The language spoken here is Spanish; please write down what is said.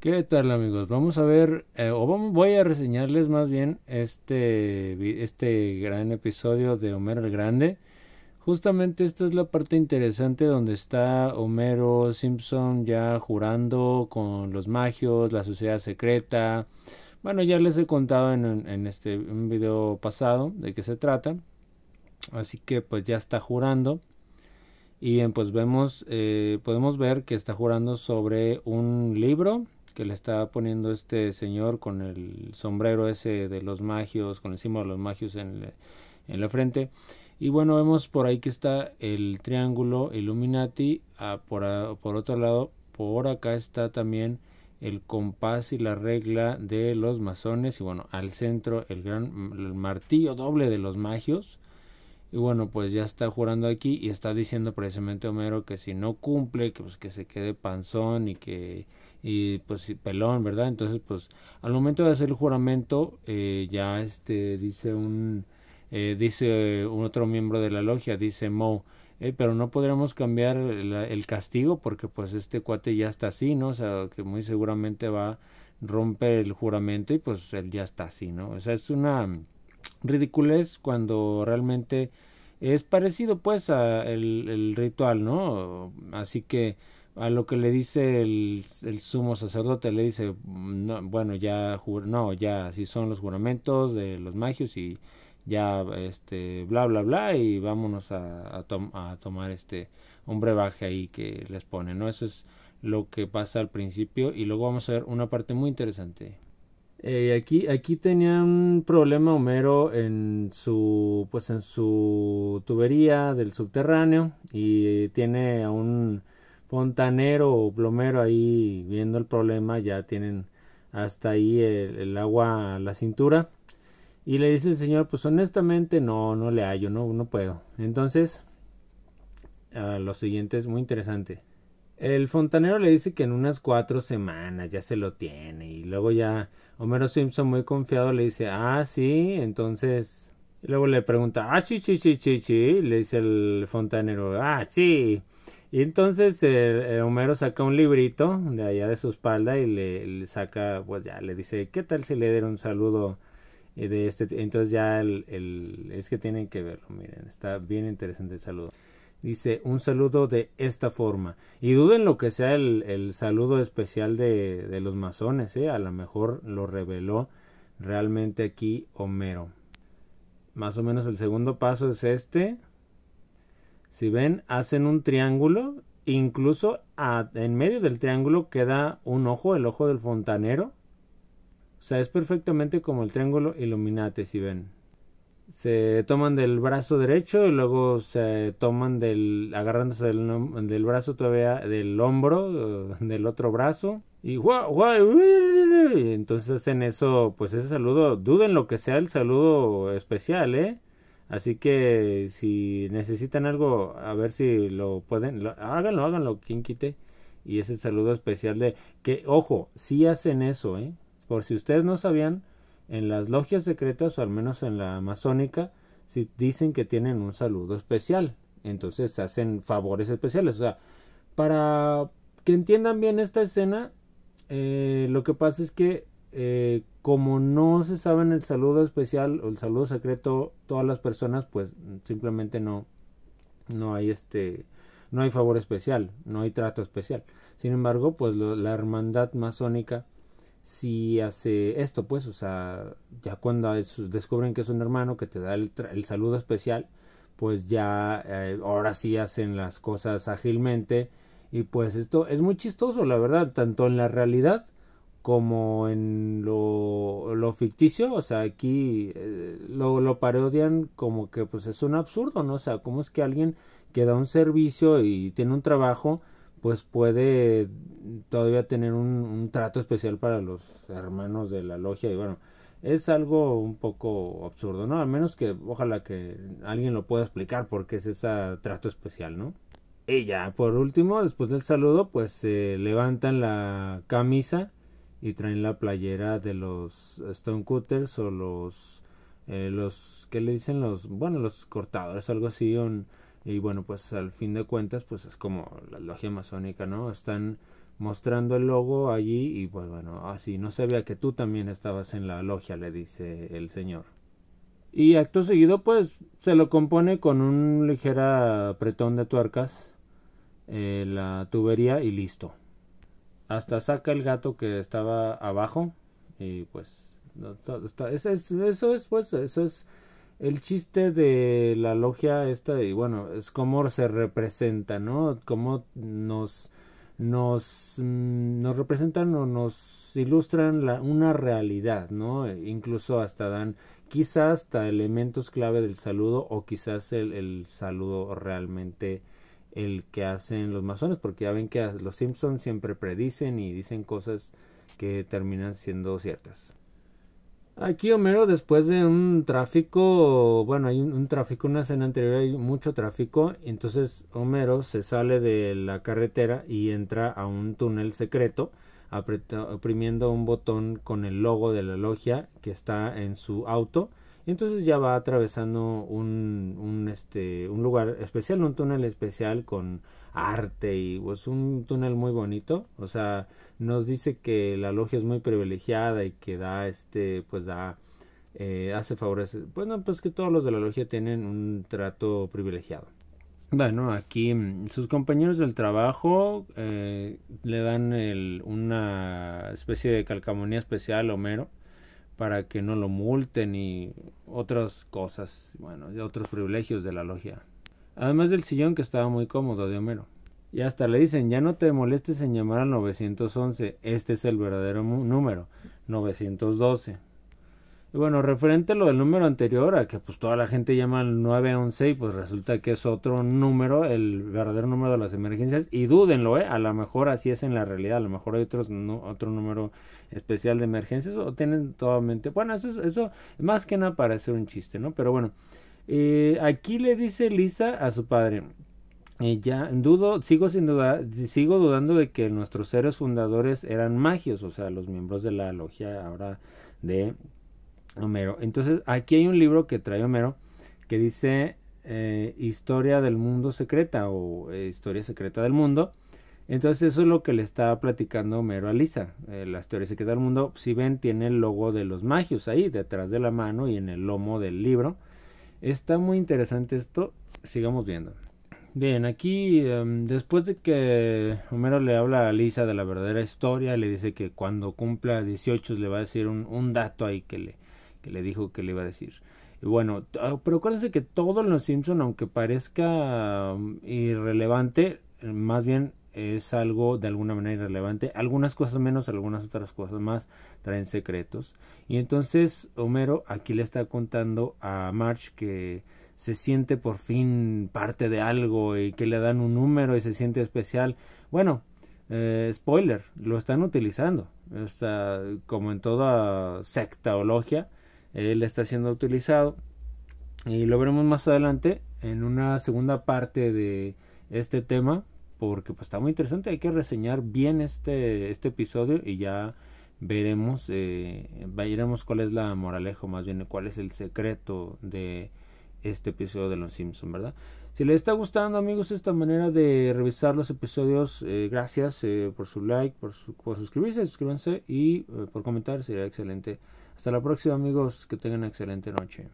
¿Qué tal amigos? Vamos a ver, eh, o voy a reseñarles más bien este, este gran episodio de Homero el Grande. Justamente esta es la parte interesante donde está Homero Simpson ya jurando con los magios, la sociedad secreta. Bueno, ya les he contado en, este un video pasado de qué se trata. Así que pues ya está jurando. Y bien, pues vemos, eh, podemos ver que está jurando sobre un libro que le está poniendo este señor con el sombrero ese de los magios, con encima de los magios en, en la frente. Y bueno, vemos por ahí que está el triángulo Illuminati, ah, por, ah, por otro lado, por acá está también el compás y la regla de los masones y bueno, al centro el gran martillo doble de los magios. Y bueno, pues ya está jurando aquí y está diciendo precisamente Homero que si no cumple, que pues que se quede panzón y que y pues pelón, ¿verdad? Entonces, pues al momento de hacer el juramento, eh, ya este dice un eh, dice un otro miembro de la logia, dice Mo, eh, pero no podremos cambiar el, castigo porque pues este cuate ya está así, ¿no? O sea, que muy seguramente va romper el juramento y pues él ya está así, ¿no? O sea, es una ridiculez cuando realmente es parecido pues a el ritual, ¿no? Así que a lo que le dice el, el sumo sacerdote, le dice, bueno, ya, no, ya, si son los juramentos de los magios y ya, este, bla, bla, bla, y vámonos a, tomar este, un brebaje ahí que les pone, ¿no? Eso es lo que pasa al principio y luego vamos a ver una parte muy interesante. Eh, aquí, aquí tenía un problema Homero en su, pues en su tubería del subterráneo y tiene a un fontanero o plomero ahí viendo el problema, ya tienen hasta ahí el, agua a la cintura. Y le dice el señor, pues honestamente no, no le hallo, no, no puedo. Entonces, lo siguiente es muy interesante. El fontanero le dice que en unas cuatro semanas ya se lo tiene. Y luego ya Homero Simpson muy confiado le dice, ah, sí, entonces... luego le pregunta, ah, sí, sí, sí, sí, sí. Le dice el fontanero, ah, sí. Y entonces eh, eh, Homero saca un librito de allá de su espalda y le, saca, pues ya le dice, ¿qué tal si le den un saludo eh, de este? Entonces ya el, es que tienen que verlo, miren, está bien interesante el saludo. Dice, un saludo de esta forma. Y duden lo que sea el, el saludo especial de, de los masones, ¿eh? A lo mejor lo reveló realmente aquí Homero. Más o menos el segundo paso es este si ven, hacen un triángulo. Incluso en medio del triángulo queda un ojo, el ojo del fontanero. O sea, es perfectamente como el triángulo iluminate, si ven. Se toman del brazo derecho y luego se toman del, agarrándose del, brazo todavía, del hombro, eh, del otro brazo. Y guau, entonces hacen eso, pues ese saludo, duden lo que sea el saludo especial, ¿eh? Así que si necesitan algo, a ver si lo pueden, háganlo, háganlo, quien quite. Y ese saludo especial de que, ojo, si hacen eso, ¿eh? Por si ustedes no sabían, en las logias secretas, o al menos en la amazónica, si dicen que tienen un saludo especial. Entonces hacen favores especiales. O sea, para que entiendan bien esta escena, eh, lo que pasa es que eh, como no se saben el saludo especial o el saludo secreto todas las personas, pues simplemente no, no hay este, no hay favor especial, no hay trato especial. Sin embargo, pues la hermandad masónica si hace esto, pues, o sea, ya cuando descubren que es un hermano que te da el, saludo especial, pues ya eh, ahora sí hacen las cosas ágilmente y pues esto es muy chistoso, la verdad, tanto en la realidad como en lo, ficticio, o sea, aquí eh, lo, parodian como que pues es un absurdo, ¿no? O sea, ¿cómo es que alguien que da un servicio y tiene un trabajo, pues puede todavía tener un, trato especial para los hermanos de la logia? Y bueno, es algo un poco absurdo, ¿no? Al menos que ojalá que alguien lo pueda explicar porque es ese trato especial, ¿no? Y ya, por último, después del saludo, pues se levantan la camisa y traen la playera de los Stonecutters o los eh, los que le dicen los bueno los cortadores algo así y bueno pues al fin de cuentas pues es como la logia masónica no están mostrando el logo allí y pues bueno así no no sabía que tú también estabas en la logia le dice el señor y acto seguido pues se lo compone con un ligera apretón de tuercas eh, la tubería y listo hasta saca el gato que estaba abajo y pues está, eso, es, eso es pues eso es el chiste de la logia esta y bueno es cómo se representa no cómo nos nos mm, nos representan o nos ilustran la, una realidad no e incluso hasta dan quizás hasta elementos clave del saludo o quizás el, el saludo realmente el que hacen los masones, porque ya ven que los Simpsons siempre predicen y dicen cosas que terminan siendo ciertas. Aquí Homero, después de un tráfico, bueno, hay un, tráfico, una escena anterior hay mucho tráfico, entonces Homero se sale de la carretera y entra a un túnel secreto, oprimiendo un botón con el logo de la logia que está en su auto y entonces ya va atravesando un, este, un lugar especial, un túnel especial con arte y pues, un túnel muy bonito. O sea, nos dice que la logia es muy privilegiada y que da este, pues da, eh, hace favores. Pues, bueno, pues que todos los de la logia tienen un trato privilegiado. Bueno, aquí mm, sus compañeros del trabajo eh, le dan el, una especie de calcamonía especial a Homero para que no lo multen y otras cosas, bueno, otros privilegios de la logia. Además del sillón que estaba muy cómodo de Homero. Y hasta le dicen, ya no te molestes en llamar al 911, este es el verdadero número, 912 bueno, referente a lo del número anterior, a que pues toda la gente llama al 911 y pues resulta que es otro número, el verdadero número de las emergencias. Y dúdenlo, ¿eh? A lo mejor así es en la realidad, a lo mejor hay otro número especial de emergencias o tienen toda mente... Bueno, eso, eso más que nada parece un chiste, ¿no? Pero bueno, eh, aquí le dice Lisa a su padre. Eh, ya dudo, sigo sin duda, sigo dudando de que nuestros seres fundadores eran magios, o sea, los miembros de la logia ahora de Homero. Entonces, aquí hay un libro que trae Homero que dice eh, Historia del Mundo Secreta o eh, Historia Secreta del Mundo. Entonces, eso es lo que le está platicando Homero a Lisa. Eh, la Historia Secreta del Mundo, si ven, tiene el logo de los magios ahí, detrás de la mano y en el lomo del libro. Está muy interesante esto. Sigamos viendo. Bien, aquí em, después de que Homero le habla a Lisa de la verdadera historia, le dice que cuando cumpla 18 le va a decir un, un dato ahí que le, le dijo que le iba a decir. Y bueno, ah, pero acuérdense que todo en Los Simpson, aunque parezca mm, irrelevante, eh, más bien es algo de alguna manera irrelevante. Algunas cosas menos, algunas otras cosas más traen secretos. Y entonces Homero aquí le está contando a Marge que se siente por fin parte de algo y que le dan un número y se siente especial. Bueno, eh, spoiler, lo están utilizando. como en toda secta o logia él está siendo utilizado y lo veremos más adelante en una segunda parte de este tema porque pues está muy interesante hay que reseñar bien este este episodio y ya veremos veremos eh, cuál es la moraleja más bien cuál es el secreto de este episodio de Los Simpson, ¿verdad? Si les está gustando, amigos, esta manera de revisar los episodios, eh, gracias eh, por su like, por, por suscribirse, suscríbanse y eh, por comentar, sería excelente. Hasta la próxima, amigos, que tengan una excelente noche.